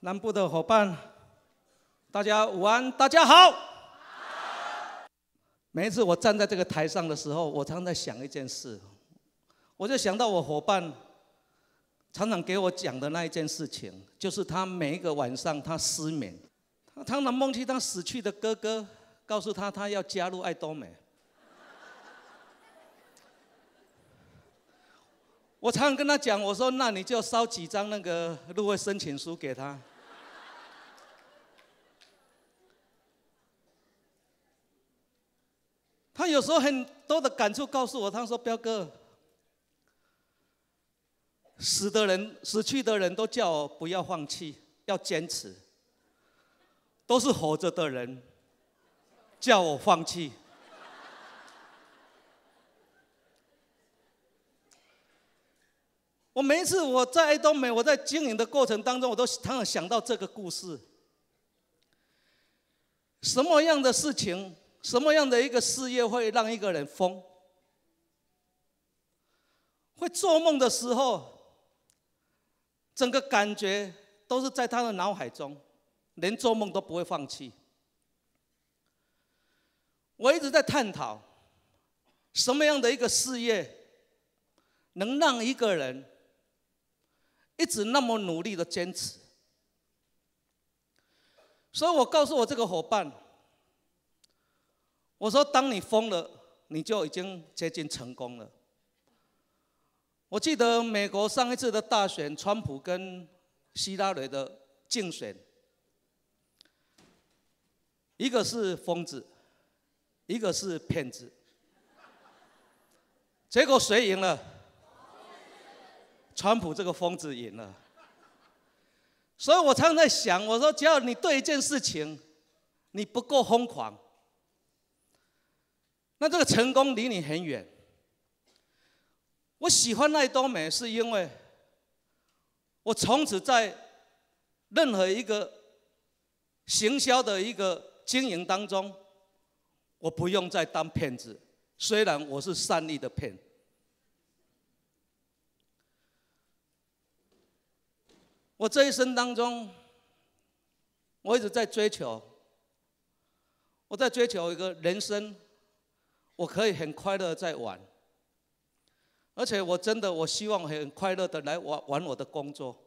南部的伙伴，大家午安，大家好。每一次我站在这个台上的时候，我常在想一件事，我就想到我伙伴常常给我讲的那一件事情，就是他每一个晚上他失眠，他常常梦见他死去的哥哥，告诉他他要加入爱多美。我常常跟他讲，我说那你就烧几张那个入会申请书给他。他有时候很多的感触告诉我，他说：“彪哥，死的人、死去的人都叫我不要放弃，要坚持；，都是活着的人叫我放弃。”我每一次我在东美，我在经营的过程当中，我都常常想到这个故事。什么样的事情？什么样的一个事业会让一个人疯？会做梦的时候，整个感觉都是在他的脑海中，连做梦都不会放弃。我一直在探讨什么样的一个事业能让一个人一直那么努力的坚持。所以我告诉我这个伙伴。我说：“当你疯了，你就已经接近成功了。”我记得美国上一次的大选，川普跟希拉蕊的竞选，一个是疯子，一个是骗子，结果谁赢了？川普这个疯子赢了。所以我常常在想，我说只要你对一件事情，你不够疯狂。那这个成功离你很远。我喜欢一多美，是因为我从此在任何一个行销的一个经营当中，我不用再当骗子，虽然我是善意的骗。我这一生当中，我一直在追求，我在追求一个人生。我可以很快乐在玩，而且我真的我希望很快乐的来玩玩我的工作。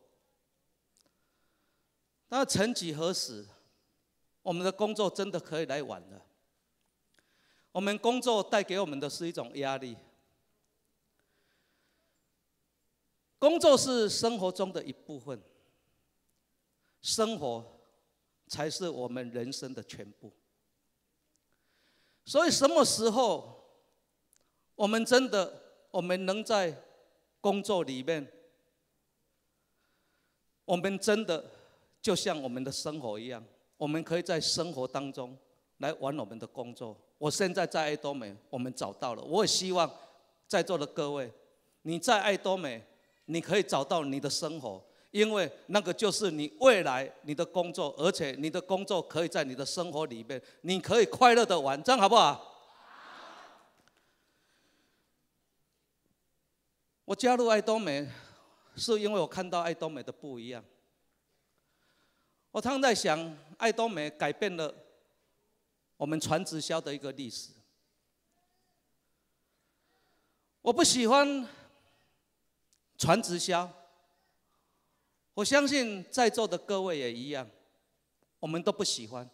但曾几何时，我们的工作真的可以来玩了。我们工作带给我们的是一种压力。工作是生活中的一部分，生活才是我们人生的全部。所以什么时候，我们真的，我们能在工作里面，我们真的就像我们的生活一样，我们可以在生活当中来玩我们的工作。我现在在爱多美，我们找到了。我也希望在座的各位，你在爱多美，你可以找到你的生活。因为那个就是你未来你的工作，而且你的工作可以在你的生活里面，你可以快乐的玩，这样好不好？我加入爱多美，是因为我看到爱多美的不一样。我常在想，爱多美改变了我们传直销的一个历史。我不喜欢传直销。我相信在座的各位也一样，我们都不喜欢。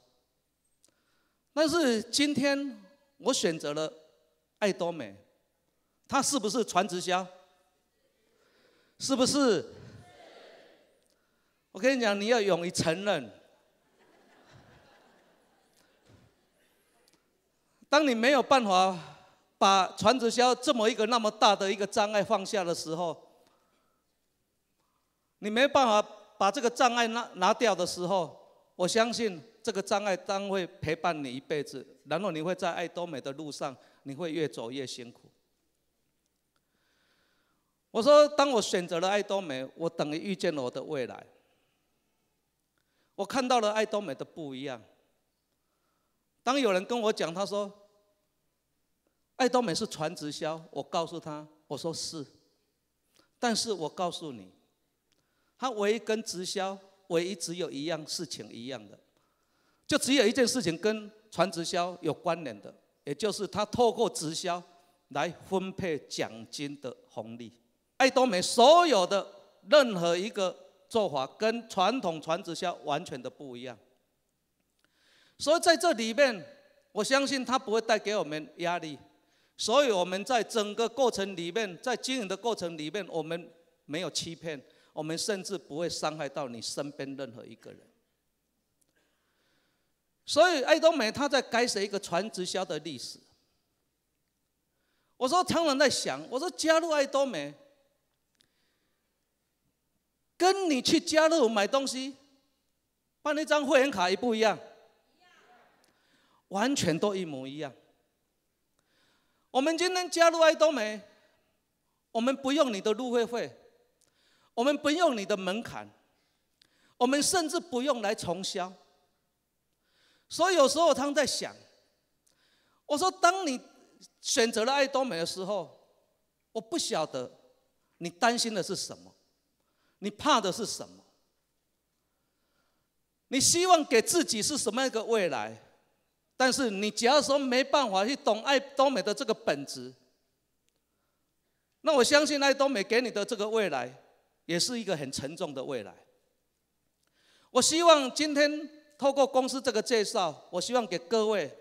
但是今天我选择了爱多美，它是不是传直销？是不是？我跟你讲，你要勇于承认。当你没有办法把传直销这么一个那么大的一个障碍放下的时候，你没办法把这个障碍拿拿掉的时候，我相信这个障碍将会陪伴你一辈子，然后你会在爱多美的路上，你会越走越辛苦。我说，当我选择了爱多美，我等于遇见了我的未来。我看到了爱多美的不一样。当有人跟我讲，他说：“爱多美是传直销。”我告诉他，我说是，但是我告诉你。它唯一跟直销唯一只有一样事情一样的，就只有一件事情跟传直销有关联的，也就是它透过直销来分配奖金的红利。爱多美所有的任何一个做法跟传统传直销完全的不一样，所以在这里面，我相信它不会带给我们压力。所以我们在整个过程里面，在经营的过程里面，我们没有欺骗。我们甚至不会伤害到你身边任何一个人，所以爱多美他在改写一个全直销的历史。我说，常常在想，我说加入爱多美，跟你去加入买东西，办一张会员卡一不一样？完全都一模一样。我们今天加入爱多美，我们不用你的入会费。我们不用你的门槛，我们甚至不用来重销。所以有时候他们在想，我说：当你选择了爱多美的时候，我不晓得你担心的是什么，你怕的是什么，你希望给自己是什么样一个未来？但是你假如说没办法去懂爱多美的这个本质，那我相信爱多美给你的这个未来。也是一个很沉重的未来。我希望今天透过公司这个介绍，我希望给各位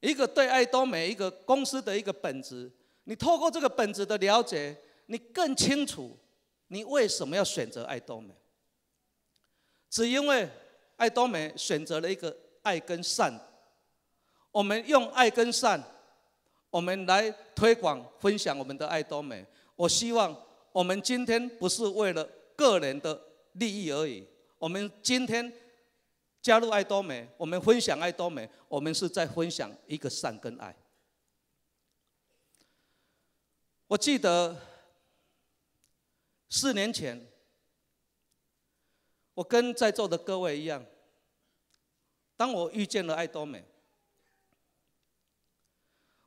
一个对爱多美一个公司的一个本质。你透过这个本质的了解，你更清楚你为什么要选择爱多美。只因为爱多美选择了一个爱跟善，我们用爱跟善，我们来推广分享我们的爱多美。我希望。我们今天不是为了个人的利益而已。我们今天加入爱多美，我们分享爱多美，我们是在分享一个善跟爱。我记得四年前，我跟在座的各位一样，当我遇见了爱多美，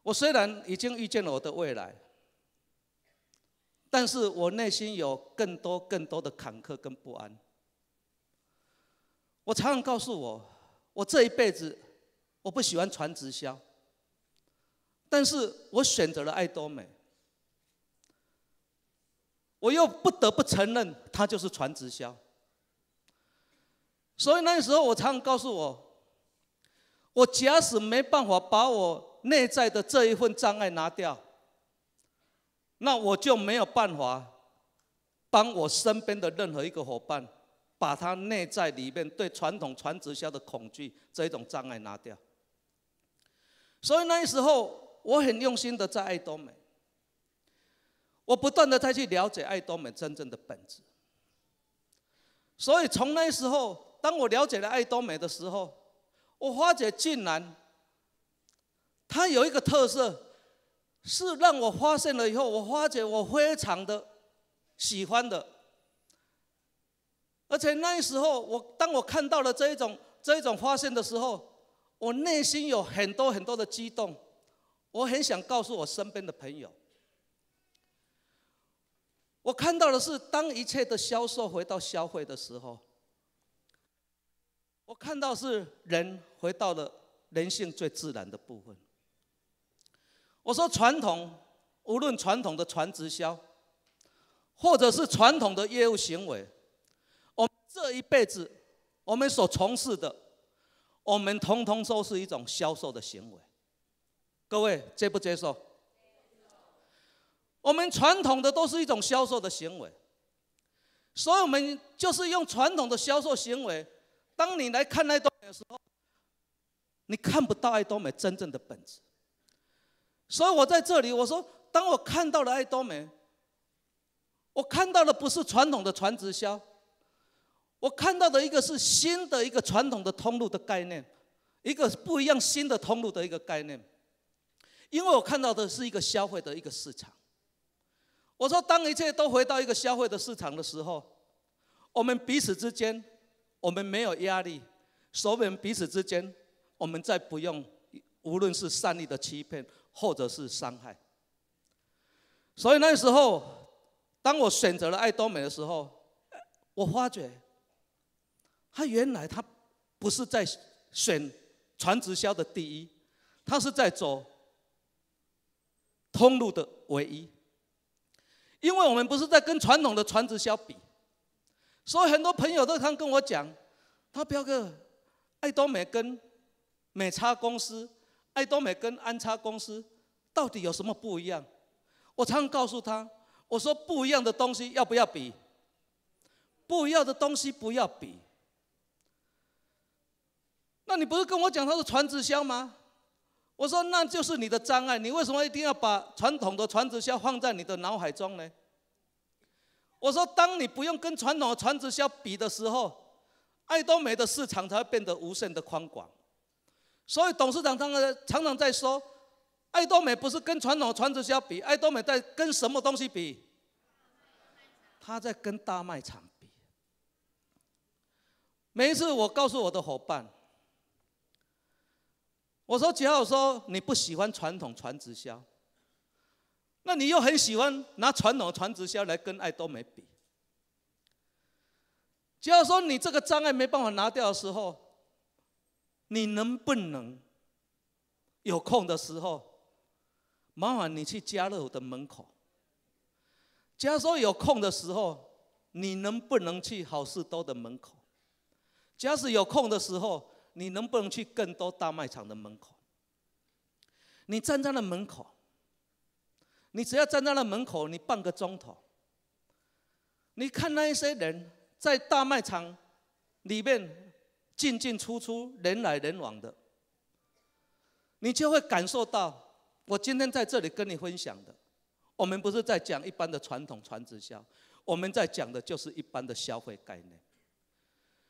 我虽然已经遇见了我的未来。但是我内心有更多、更多的坎坷跟不安。我常常告诉我，我这一辈子，我不喜欢传直销，但是我选择了爱多美，我又不得不承认，它就是传直销。所以那时候，我常常告诉我，我假使没办法把我内在的这一份障碍拿掉。那我就没有办法帮我身边的任何一个伙伴，把他内在里面对传统传直销的恐惧这一种障碍拿掉。所以那时候我很用心的在爱多美，我不断的再去了解爱多美真正的本质。所以从那时候，当我了解了爱多美的时候，我发觉竟然它有一个特色。是让我发现了以后，我发觉我非常的喜欢的，而且那时候我当我看到了这一种这一种发现的时候，我内心有很多很多的激动，我很想告诉我身边的朋友，我看到的是当一切的销售回到消费的时候，我看到是人回到了人性最自然的部分。我说：传统，无论传统的传直销，或者是传统的业务行为，我们这一辈子，我们所从事的，我们通通都是一种销售的行为。各位接不接受？我们传统的都是一种销售的行为，所以，我们就是用传统的销售行为。当你来看爱多美的时候，你看不到爱多美真正的本质。所以我在这里我说，当我看到了爱多美，我看到的不是传统的传直销，我看到的一个是新的一个传统的通路的概念，一个不一样新的通路的一个概念，因为我看到的是一个消费的一个市场。我说，当一切都回到一个消费的市场的时候，我们彼此之间，我们没有压力，所以我们彼此之间，我们再不用。无论是善意的欺骗，或者是伤害，所以那时候，当我选择了爱多美的时候，我发觉，他原来他不是在选传直销的第一，他是在走通路的唯一，因为我们不是在跟传统的传直销比，所以很多朋友都常跟我讲，他彪哥，爱多美跟美差公司。爱多美跟安插公司到底有什么不一样？我常常告诉他：“我说不一样的东西要不要比？不一样的东西不要比。”那你不是跟我讲他是传直销吗？我说那就是你的障碍，你为什么一定要把传统的传直销放在你的脑海中呢？我说：当你不用跟传统的传直销比的时候，爱多美的市场才会变得无限的宽广。所以董事长他们常常在说，爱多美不是跟传统传直销比，爱多美在跟什么东西比？他在跟大卖场比。每一次我告诉我的伙伴，我说：“只要说你不喜欢传统传直销，那你又很喜欢拿传统传直销来跟爱多美比。只要说你这个障碍没办法拿掉的时候。”你能不能有空的时候，麻烦你去家乐福的门口？假如说有空的时候，你能不能去好事多的门口？假使有空的时候，你能不能去更多大卖场的门口？你站在那门口，你只要站在那门口，你半个钟头，你看那一些人在大卖场里面。进进出出，人来人往的，你就会感受到，我今天在这里跟你分享的，我们不是在讲一般的传统传直销，我们在讲的就是一般的消费概念。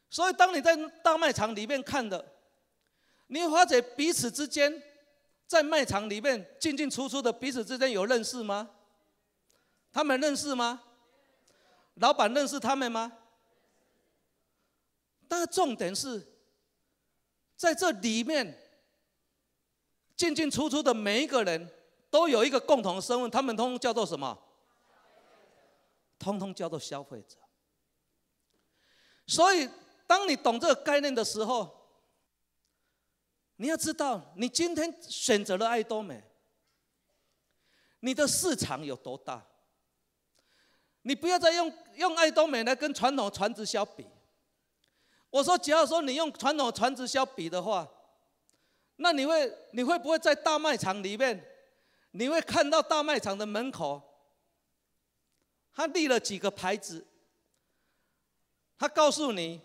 所以，当你在大卖场里面看的，你发现彼此之间在卖场里面进进出出的彼此之间有认识吗？他们认识吗？老板认识他们吗？重点是在这里面进进出出的每一个人都有一个共同的身份，他们通通叫做什么？通通叫做消费者。所以，当你懂这个概念的时候，你要知道，你今天选择了爱多美，你的市场有多大？你不要再用用爱多美来跟传统传直销比。我说，只要说你用传统传直销比的话，那你会你会不会在大卖场里面，你会看到大卖场的门口，他立了几个牌子，他告诉你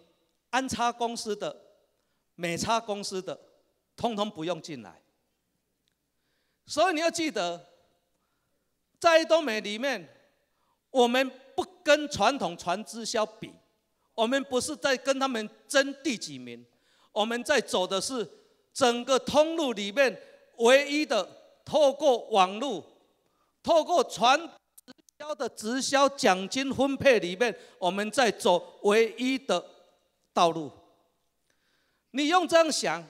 安插公司的、美插公司的，通通不用进来。所以你要记得，在东美里面，我们不跟传统传直销比。我们不是在跟他们争第几名，我们在走的是整个通路里面唯一的透过网络、透过传销的直销奖金分配里面，我们在走唯一的道路。你用这样想，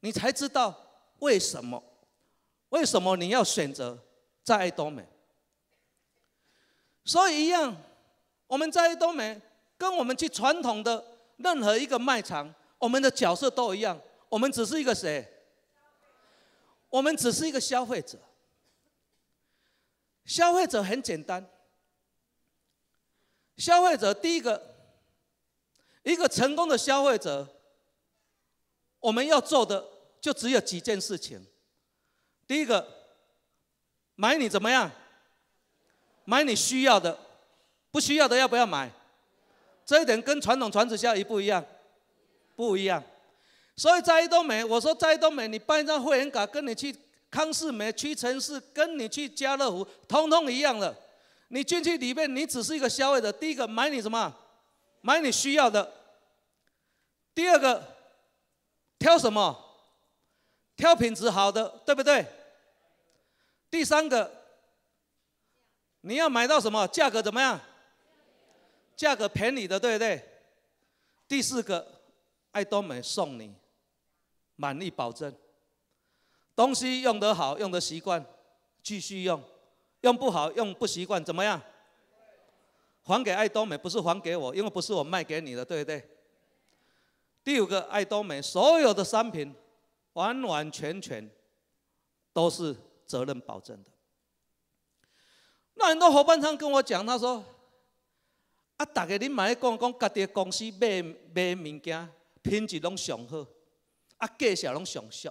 你才知道为什么，为什么你要选择在爱多美。所以一样，我们在爱多美。跟我们去传统的任何一个卖场，我们的角色都一样，我们只是一个谁？我们只是一个消费者。消费者很简单，消费者第一个，一个成功的消费者，我们要做的就只有几件事情。第一个，买你怎么样？买你需要的，不需要的要不要买？这一点跟传统传统效益不一样，不一样。所以在东美，我说在东美，你办一张会员卡，跟你去康世美、屈臣氏，跟你去家乐福，通通一样的。你进去里面，你只是一个消费者。第一个，买你什么？买你需要的。第二个，挑什么？挑品质好的，对不对？第三个，你要买到什么？价格怎么样？价格便宜的，对不对？第四个，爱多美送你，满意保证，东西用得好，用的习惯，继续用；用不好，用不习惯，怎么样？还给爱多美，不是还给我，因为不是我卖给你的，对不对？第五个，爱多美所有的商品，完完全全都是责任保证的。那很多伙伴常跟我讲，他说。啊！大家恁嘛咧讲讲，家己公司买买物件，品质拢上好，啊，价钱拢上俗，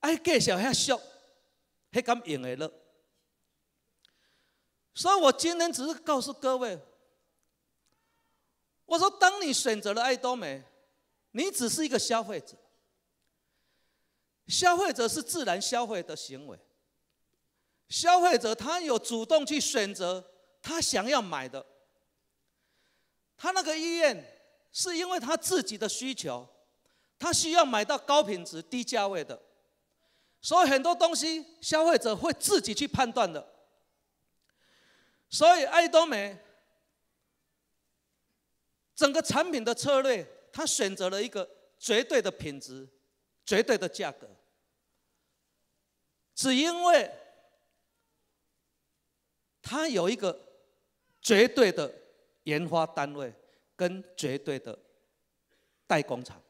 啊，价钱遐俗，还敢用个了？所以我今天只是告诉各位，我说：当你选择了爱多美，你只是一个消费者。消费者是自然消费的行为，消费者他有主动去选择他想要买的。他那个医院，是因为他自己的需求，他需要买到高品质、低价位的，所以很多东西消费者会自己去判断的。所以爱多美整个产品的策略，他选择了一个绝对的品质、绝对的价格，只因为他有一个绝对的。研发单位跟绝对的代工厂，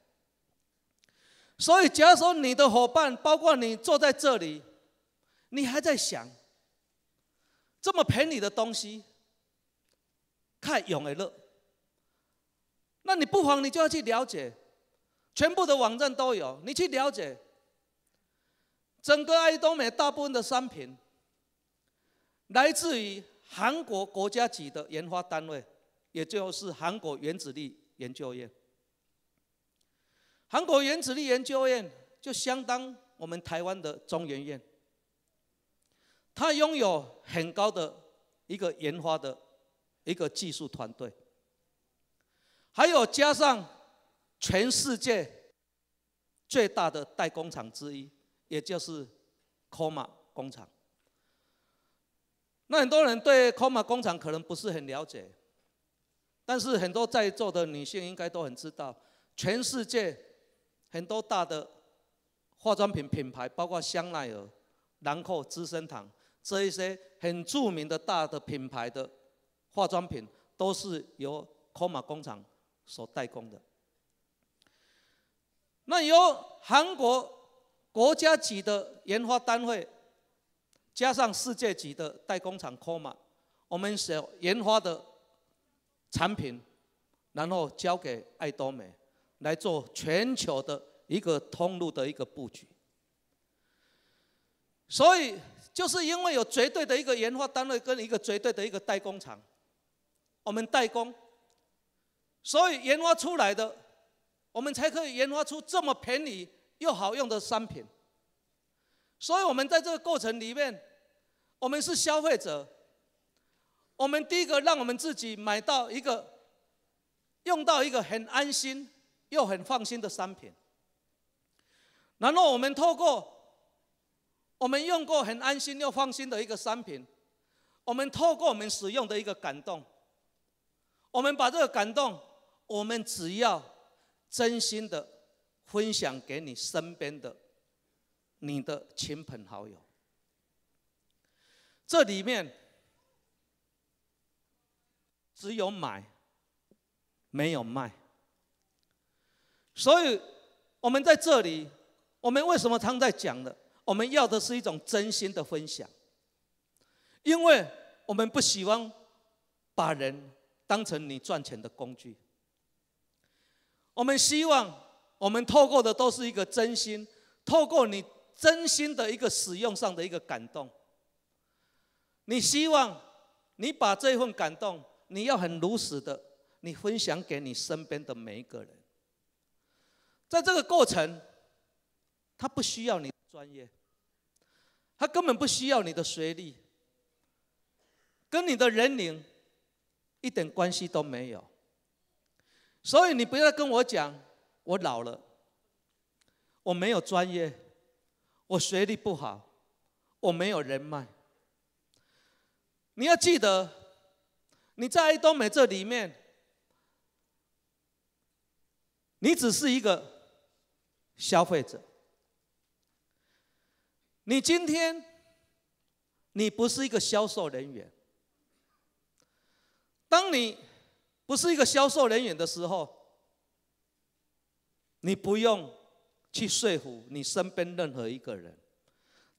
所以假如说你的伙伴，包括你坐在这里，你还在想这么便宜的东西太永而乐，那你不妨你就要去了解，全部的网站都有，你去了解，整个爱多美大部分的商品来自于韩国国家级的研发单位。也就是韩国原子力研究院，韩国原子力研究院就相当我们台湾的中研院，它拥有很高的一个研发的一个技术团队，还有加上全世界最大的代工厂之一，也就是 COMA 工厂。那很多人对 COMA 工厂可能不是很了解。但是很多在座的女性应该都很知道，全世界很多大的化妆品品牌，包括香奈儿、兰蔻、资生堂这一些很著名的大的品牌的化妆品，都是由 c o m a 工厂所代工的。那由韩国国家级的研发单位，加上世界级的代工厂 c o m a 我们所研发的。产品，然后交给爱多美来做全球的一个通路的一个布局。所以，就是因为有绝对的一个研发单位跟一个绝对的一个代工厂，我们代工，所以研发出来的，我们才可以研发出这么便宜又好用的商品。所以，我们在这个过程里面，我们是消费者。我们第一个，让我们自己买到一个，用到一个很安心又很放心的商品。然后我们透过，我们用过很安心又放心的一个商品，我们透过我们使用的一个感动，我们把这个感动，我们只要真心的分享给你身边的你的亲朋好友。这里面。只有买，没有卖，所以我们在这里，我们为什么常在讲的？我们要的是一种真心的分享，因为我们不喜欢把人当成你赚钱的工具。我们希望我们透过的都是一个真心，透过你真心的一个使用上的一个感动。你希望你把这份感动。你要很如实的，你分享给你身边的每一个人，在这个过程，他不需要你专业，他根本不需要你的学历，跟你的人龄一点关系都没有。所以你不要跟我讲，我老了，我没有专业，我学历不好，我没有人脉。你要记得。你在东美这里面，你只是一个消费者。你今天，你不是一个销售人员。当你不是一个销售人员的时候，你不用去说服你身边任何一个人。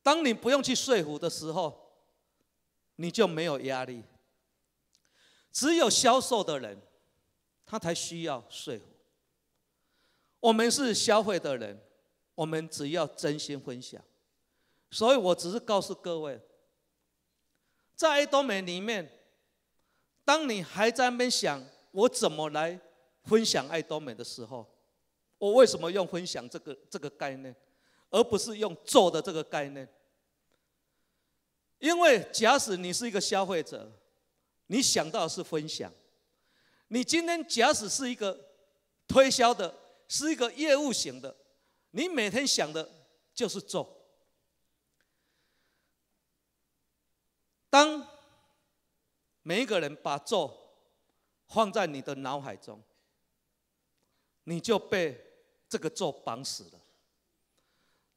当你不用去说服的时候，你就没有压力。只有销售的人，他才需要说服。我们是消费的人，我们只要真心分享。所以我只是告诉各位，在爱多美里面，当你还在那边想我怎么来分享爱多美的时候，我为什么用分享这个这个概念，而不是用做的这个概念？因为假使你是一个消费者。你想到是分享。你今天假使是一个推销的，是一个业务型的，你每天想的就是做。当每一个人把做放在你的脑海中，你就被这个做绑死了。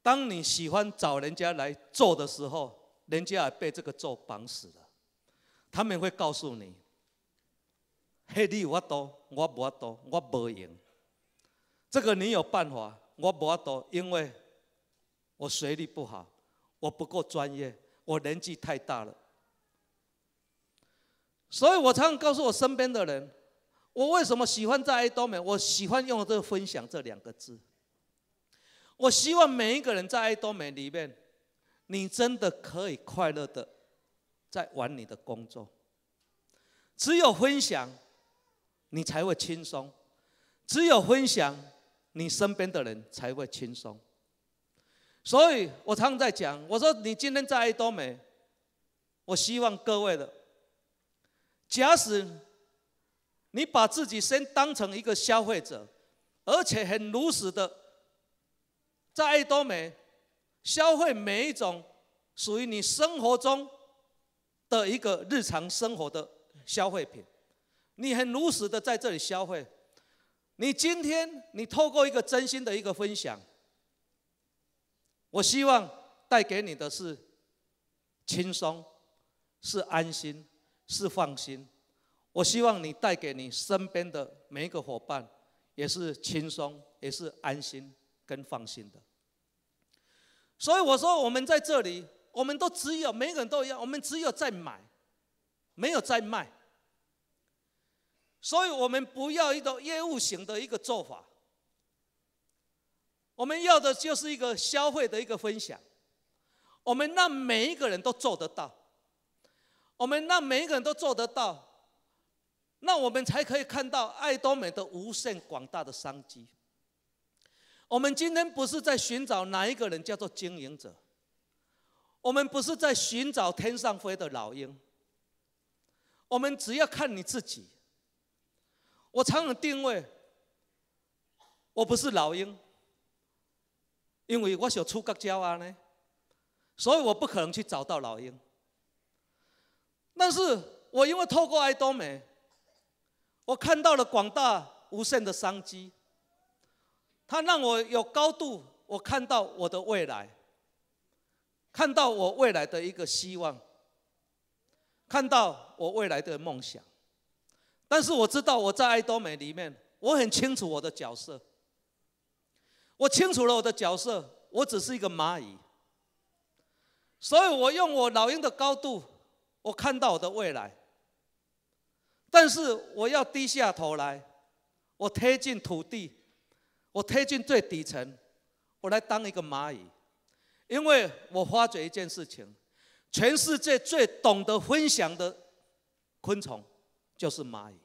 当你喜欢找人家来做的时候，人家也被这个做绑死了。他们会告诉你：“嘿，你有我多，我无多，我无赢。这个你有办法，我无多，因为我学历不好，我不够专业，我年纪太大了。所以，我常常告诉我身边的人：，我为什么喜欢在爱多美？我喜欢用这‘个“分享’这两个字。我希望每一个人在爱多美里面，你真的可以快乐的。”在玩你的工作，只有分享，你才会轻松；只有分享，你身边的人才会轻松。所以我常在讲，我说你今天在爱多美，我希望各位的，假使你把自己先当成一个消费者，而且很如实的在爱多美消费每一种属于你生活中。的一个日常生活的消费品，你很如实的在这里消费。你今天你透过一个真心的一个分享，我希望带给你的是轻松，是安心，是放心。我希望你带给你身边的每一个伙伴，也是轻松，也是安心跟放心的。所以我说，我们在这里。我们都只有每个人都一样，我们只有在买，没有在卖，所以我们不要一个业务型的一个做法。我们要的就是一个消费的一个分享，我们让每一个人都做得到，我们让每一个人都做得到，那我们才可以看到爱多美的无限广大的商机。我们今天不是在寻找哪一个人叫做经营者。我们不是在寻找天上飞的老鹰，我们只要看你自己。我常常定位，我不是老鹰，因为我想出个家啊呢，所以我不可能去找到老鹰。但是我因为透过爱多美，我看到了广大无限的商机，它让我有高度，我看到我的未来。看到我未来的一个希望，看到我未来的梦想，但是我知道我在爱多美里面，我很清楚我的角色，我清楚了我的角色，我只是一个蚂蚁，所以我用我老鹰的高度，我看到我的未来，但是我要低下头来，我贴近土地，我贴近最底层，我来当一个蚂蚁。因为我发觉一件事情，全世界最懂得分享的昆虫就是蚂蚁。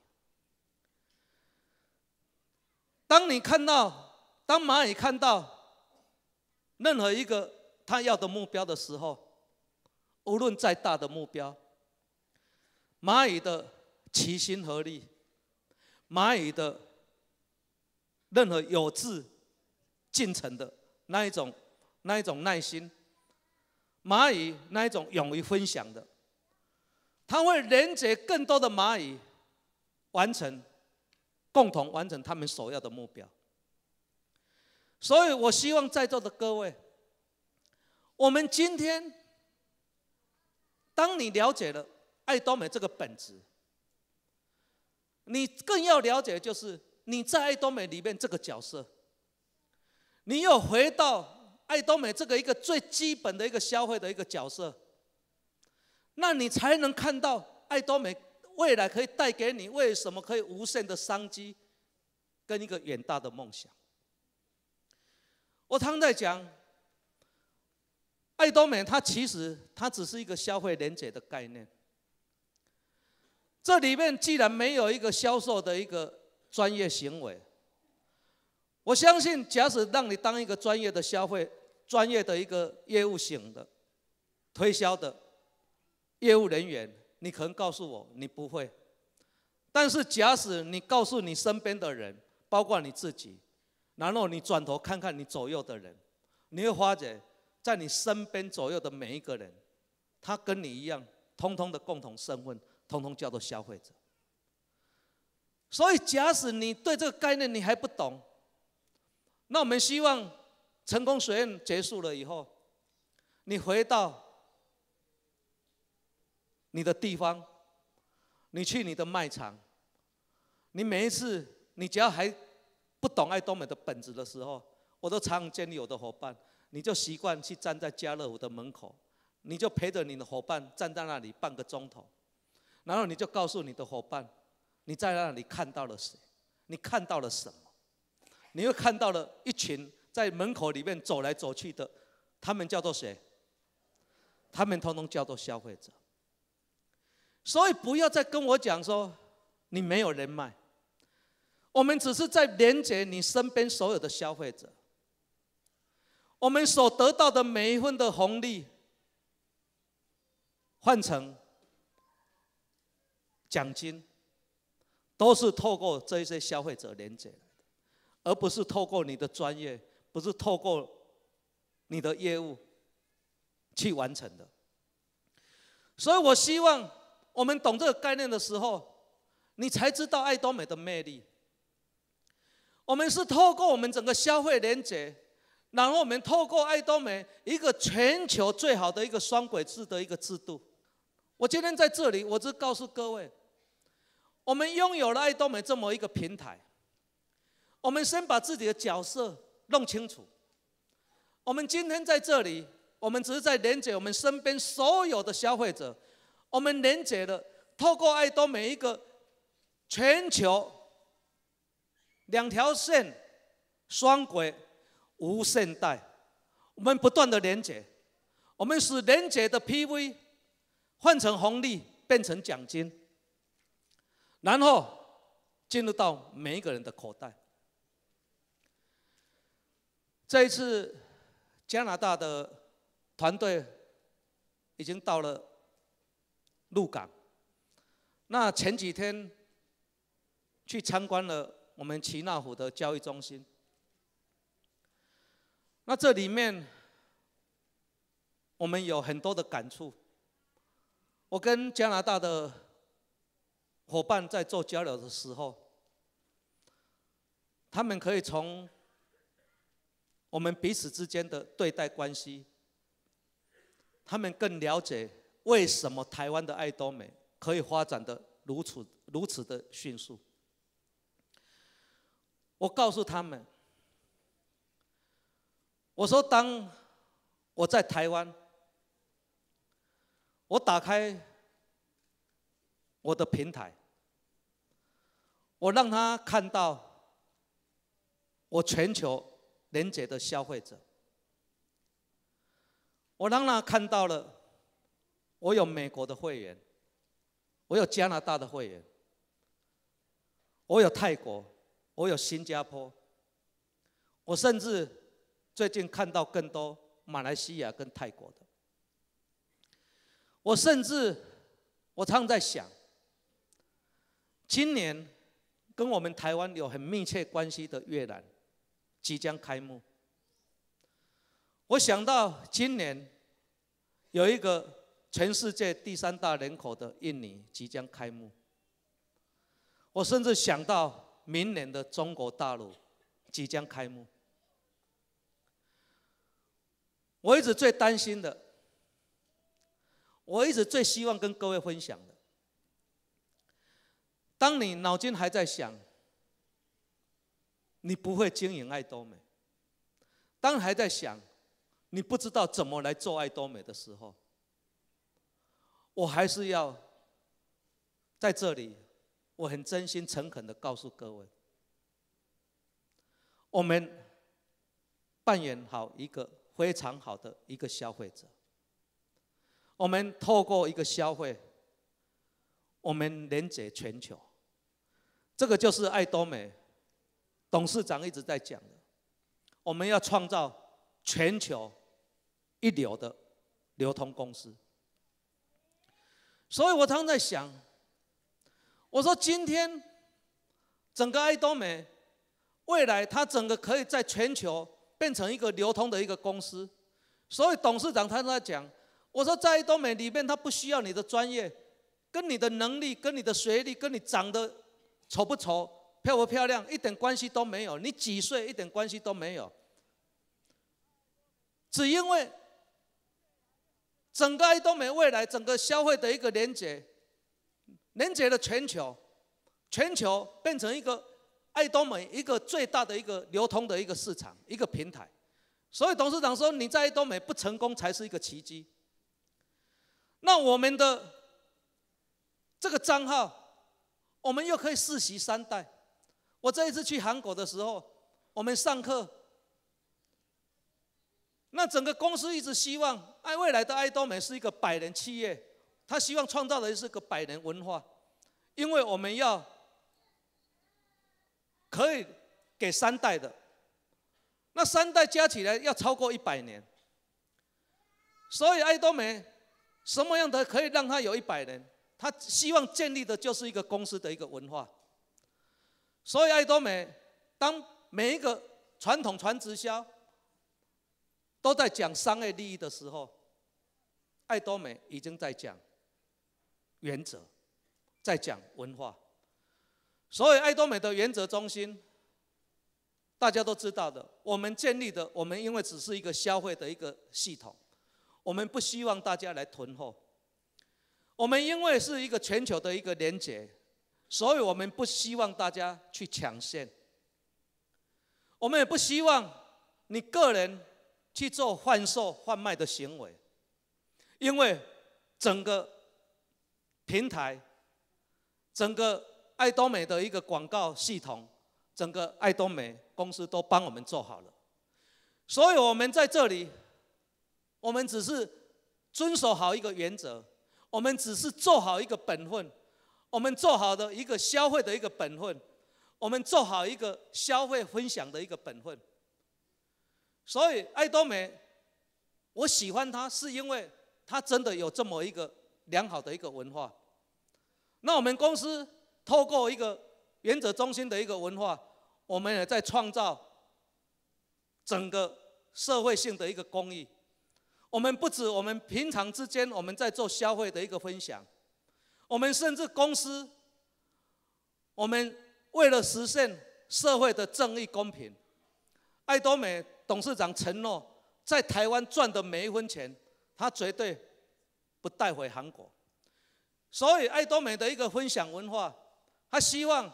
当你看到，当蚂蚁看到任何一个它要的目标的时候，无论再大的目标，蚂蚁的齐心合力，蚂蚁的任何有志进城的那一种。那一种耐心，蚂蚁那一种勇于分享的，他会连接更多的蚂蚁，完成，共同完成他们所要的目标。所以我希望在座的各位，我们今天，当你了解了爱多美这个本质，你更要了解就是你在爱多美里面这个角色，你又回到。爱多美这个一个最基本的一个消费的一个角色，那你才能看到爱多美未来可以带给你为什么可以无限的商机，跟一个远大的梦想。我常在讲，爱多美它其实它只是一个消费连接的概念，这里面既然没有一个销售的一个专业行为。我相信，假使让你当一个专业的消费、专业的一个业务型的推销的业务人员，你可能告诉我你不会。但是，假使你告诉你身边的人，包括你自己，然后你转头看看你左右的人，你会发觉，在你身边左右的每一个人，他跟你一样，通通的共同身份，通通叫做消费者。所以，假使你对这个概念你还不懂。那我们希望成功学院结束了以后，你回到你的地方，你去你的卖场，你每一次你只要还不懂爱多美的本质的时候，我都常见你有的伙伴，你就习惯去站在家乐福的门口，你就陪着你的伙伴站在那里半个钟头，然后你就告诉你的伙伴，你在那里看到了谁，你看到了什么。你又看到了一群在门口里面走来走去的，他们叫做谁？他们通通叫做消费者。所以不要再跟我讲说你没有人脉，我们只是在连接你身边所有的消费者。我们所得到的每一份的红利，换成奖金，都是透过这些消费者连接的。而不是透过你的专业，不是透过你的业务去完成的。所以我希望我们懂这个概念的时候，你才知道爱多美的魅力。我们是透过我们整个消费连接，然后我们透过爱多美一个全球最好的一个双轨制的一个制度。我今天在这里，我只告诉各位，我们拥有了爱多美这么一个平台。我们先把自己的角色弄清楚。我们今天在这里，我们只是在连接我们身边所有的消费者。我们连接了，透过爱多每一个全球两条线、双轨无限带，我们不断的连接。我们使连接的 PV 换成红利，变成奖金，然后进入到每一个人的口袋。这一次，加拿大的团队已经到了鹿港。那前几天去参观了我们奇纳湖的交易中心。那这里面我们有很多的感触。我跟加拿大的伙伴在做交流的时候，他们可以从。我们彼此之间的对待关系，他们更了解为什么台湾的爱多美可以发展的如此如此的迅速。我告诉他们，我说当我在台湾，我打开我的平台，我让他看到我全球。廉洁的消费者，我当然看到了。我有美国的会员，我有加拿大的会员，我有泰国，我有新加坡，我甚至最近看到更多马来西亚跟泰国的。我甚至我常在想，今年跟我们台湾有很密切关系的越南。即将开幕。我想到今年有一个全世界第三大人口的印尼即将开幕。我甚至想到明年的中国大陆即将开幕。我一直最担心的，我一直最希望跟各位分享的，当你脑筋还在想。你不会经营爱多美。当还在想，你不知道怎么来做爱多美的时候，我还是要在这里，我很真心诚恳的告诉各位，我们扮演好一个非常好的一个消费者，我们透过一个消费，我们连接全球，这个就是爱多美。董事长一直在讲的，我们要创造全球一流的流通公司。所以我常在想，我说今天整个爱多美，未来它整个可以在全球变成一个流通的一个公司。所以董事长他在讲，我说在爱多美里面，他不需要你的专业，跟你的能力，跟你的学历，跟你长得丑不丑。漂不漂亮一点关系都没有，你几岁一点关系都没有。只因为整个爱多美未来整个消费的一个连接，连接了全球，全球变成一个爱多美一个最大的一个流通的一个市场一个平台。所以董事长说：“你在爱多美不成功才是一个奇迹。”那我们的这个账号，我们又可以世袭三代。我这一次去韩国的时候，我们上课。那整个公司一直希望，爱未来的爱多美是一个百年企业，他希望创造的是个百年文化，因为我们要可以给三代的，那三代加起来要超过一百年。所以爱多美什么样的可以让他有一百年？他希望建立的就是一个公司的一个文化。所以，爱多美，当每一个传统传直销都在讲商业利益的时候，爱多美已经在讲原则，在讲文化。所以，爱多美的原则中心，大家都知道的。我们建立的，我们因为只是一个消费的一个系统，我们不希望大家来囤货。我们因为是一个全球的一个连接。所以我们不希望大家去抢线，我们也不希望你个人去做贩售贩卖的行为，因为整个平台、整个爱多美的一个广告系统、整个爱多美公司都帮我们做好了。所以我们在这里，我们只是遵守好一个原则，我们只是做好一个本分。我们做好的一个消费的一个本分，我们做好一个消费分享的一个本分。所以爱多美，我喜欢它是因为它真的有这么一个良好的一个文化。那我们公司透过一个原则中心的一个文化，我们也在创造整个社会性的一个公益。我们不止我们平常之间我们在做消费的一个分享。我们甚至公司，我们为了实现社会的正义公平，爱多美董事长承诺，在台湾赚的每一分钱，他绝对不带回韩国。所以，爱多美的一个分享文化，他希望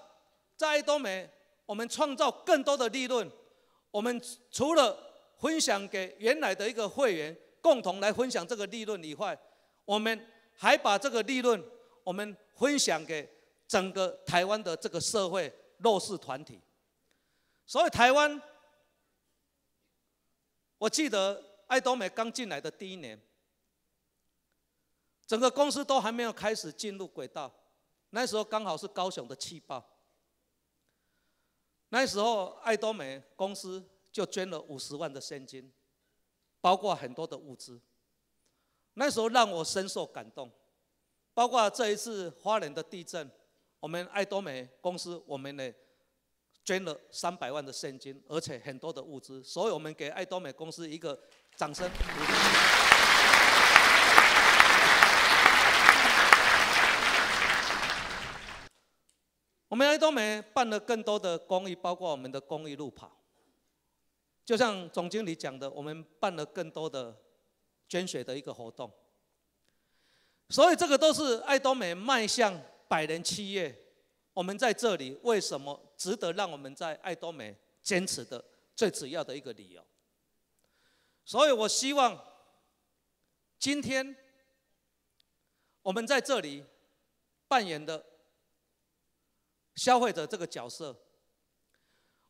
在爱多美，我们创造更多的利润。我们除了分享给原来的一个会员，共同来分享这个利润以外，我们还把这个利润。我们分享给整个台湾的这个社会弱势团体，所以台湾，我记得爱多美刚进来的第一年，整个公司都还没有开始进入轨道，那时候刚好是高雄的气爆，那时候爱多美公司就捐了五十万的现金，包括很多的物资，那时候让我深受感动。包括这一次花莲的地震，我们爱多美公司，我们呢捐了三百万的现金，而且很多的物资。所以我们给爱多美公司一个掌声。我们爱多美办了更多的公益，包括我们的公益路跑。就像总经理讲的，我们办了更多的捐血的一个活动。所以这个都是爱多美迈向百年企业，我们在这里为什么值得让我们在爱多美坚持的最主要的一个理由。所以我希望，今天我们在这里扮演的消费者这个角色，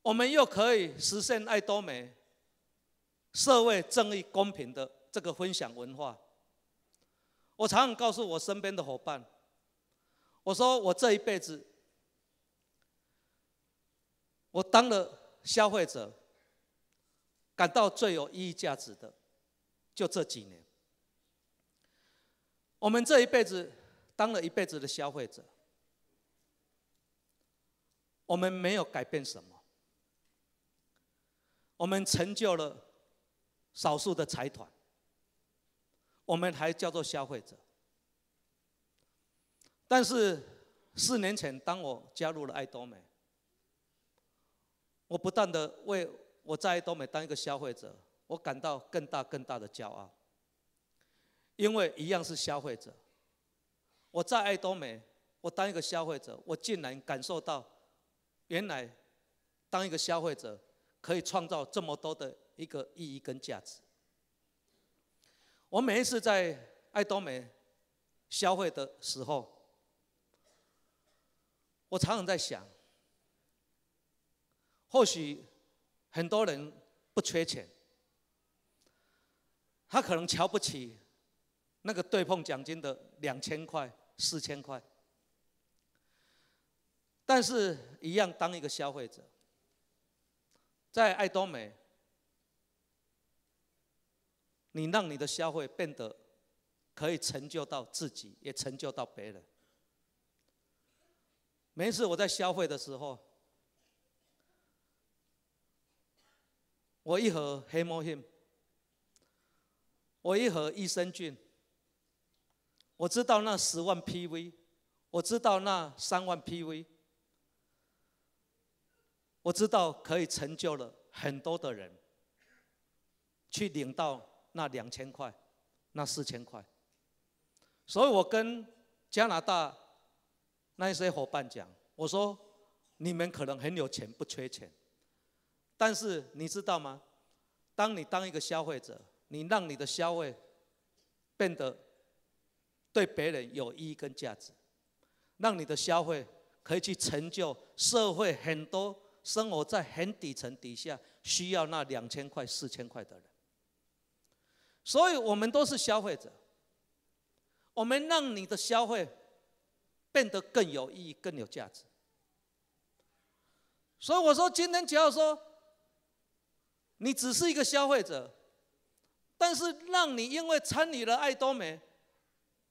我们又可以实现爱多美社会正义公平的这个分享文化。我常常告诉我身边的伙伴，我说我这一辈子，我当了消费者，感到最有意义价值的，就这几年。我们这一辈子当了一辈子的消费者，我们没有改变什么，我们成就了少数的财团。我们还叫做消费者，但是四年前当我加入了爱多美，我不断的为我在爱多美当一个消费者，我感到更大更大的骄傲，因为一样是消费者，我在爱多美，我当一个消费者，我竟然感受到，原来当一个消费者可以创造这么多的一个意义跟价值。我每一次在爱多美消费的时候，我常常在想，或许很多人不缺钱，他可能瞧不起那个对碰奖金的两千块、四千块，但是，一样当一个消费者，在爱多美。你让你的消费变得可以成就到自己，也成就到别人。每次我在消费的时候，我一盒黑猫片，我一盒益生菌，我知道那十万 PV，我知道那三万 PV，我知道可以成就了很多的人，去领到。那两千块，那四千块，所以我跟加拿大那些伙伴讲，我说你们可能很有钱，不缺钱，但是你知道吗？当你当一个消费者，你让你的消费变得对别人有意义跟价值，让你的消费可以去成就社会很多生活在很底层底下需要那两千块、四千块的人。所以，我们都是消费者。我们让你的消费变得更有意义、更有价值。所以我说，今天只要说你只是一个消费者，但是让你因为参与了爱多美，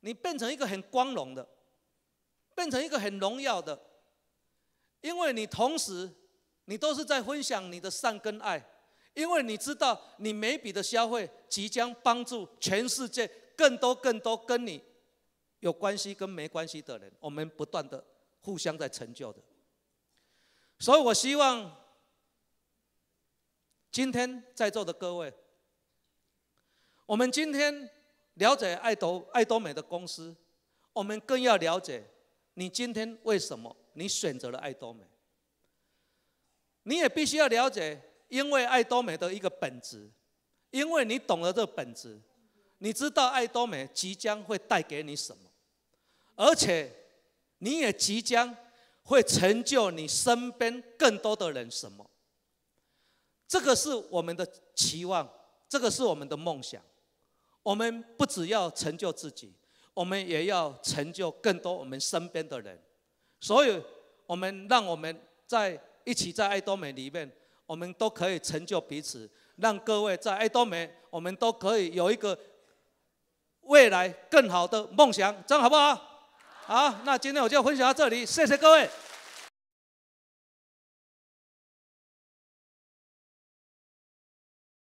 你变成一个很光荣的，变成一个很荣耀的，因为你同时你都是在分享你的善跟爱。因为你知道，你每笔的消费即将帮助全世界更多更多跟你有关系跟没关系的人，我们不断的互相在成就的。所以我希望今天在座的各位，我们今天了解爱多爱多美的公司，我们更要了解你今天为什么你选择了爱多美，你也必须要了解。因为爱多美的一个本质，因为你懂了这个本质，你知道爱多美即将会带给你什么，而且你也即将会成就你身边更多的人什么。这个是我们的期望，这个是我们的梦想。我们不只要成就自己，我们也要成就更多我们身边的人。所以，我们让我们在一起在爱多美里面。我们都可以成就彼此，让各位在爱多美，我们都可以有一个未来更好的梦想，这样好不好？好，那今天我就分享到这里，谢谢各位。